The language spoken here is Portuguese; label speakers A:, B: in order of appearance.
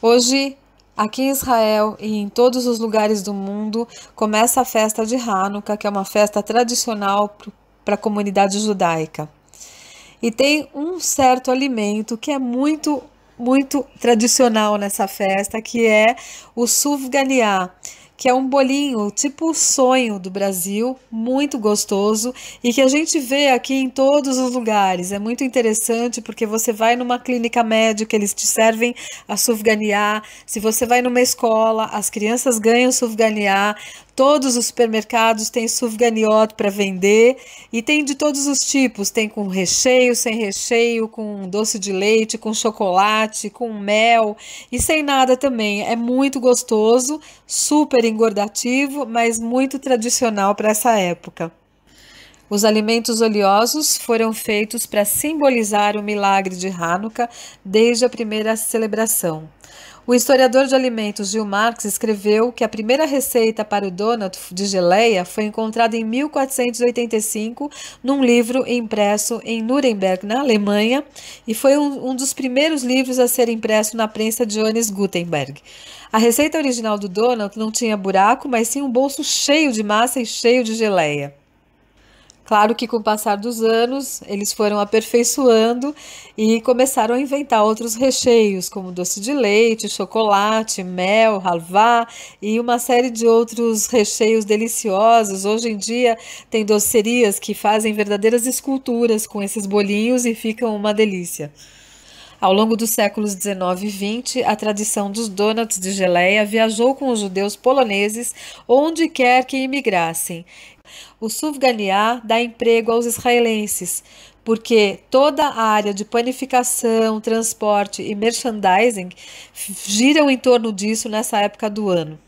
A: Hoje, aqui em Israel e em todos os lugares do mundo, começa a festa de Hanukkah, que é uma festa tradicional para a comunidade judaica. E tem um certo alimento que é muito, muito tradicional nessa festa, que é o sufganiá, que é um bolinho tipo sonho do Brasil, muito gostoso e que a gente vê aqui em todos os lugares. É muito interessante porque você vai numa clínica médica, eles te servem a sufganiá. Se você vai numa escola, as crianças ganham sufganiá. Todos os supermercados têm sufganiot para vender e tem de todos os tipos: tem com recheio, sem recheio, com doce de leite, com chocolate, com mel e sem nada também. É muito gostoso, super engordativo, mas muito tradicional para essa época. Os alimentos oleosos foram feitos para simbolizar o milagre de Hanukkah desde a primeira celebração. O historiador de alimentos Gil Marx escreveu que a primeira receita para o donut de geleia foi encontrada em 1485 num livro impresso em Nuremberg, na Alemanha, e foi um, um dos primeiros livros a ser impresso na prensa de Johannes Gutenberg. A receita original do donut não tinha buraco, mas sim um bolso cheio de massa e cheio de geleia. Claro que com o passar dos anos, eles foram aperfeiçoando e começaram a inventar outros recheios, como doce de leite, chocolate, mel, halvá e uma série de outros recheios deliciosos. Hoje em dia, tem docerias que fazem verdadeiras esculturas com esses bolinhos e ficam uma delícia. Ao longo dos séculos 19 e 20, a tradição dos donuts de geleia viajou com os judeus poloneses onde quer que imigrassem. O sufganiá dá emprego aos israelenses, porque toda a área de panificação, transporte e merchandising giram em torno disso nessa época do ano.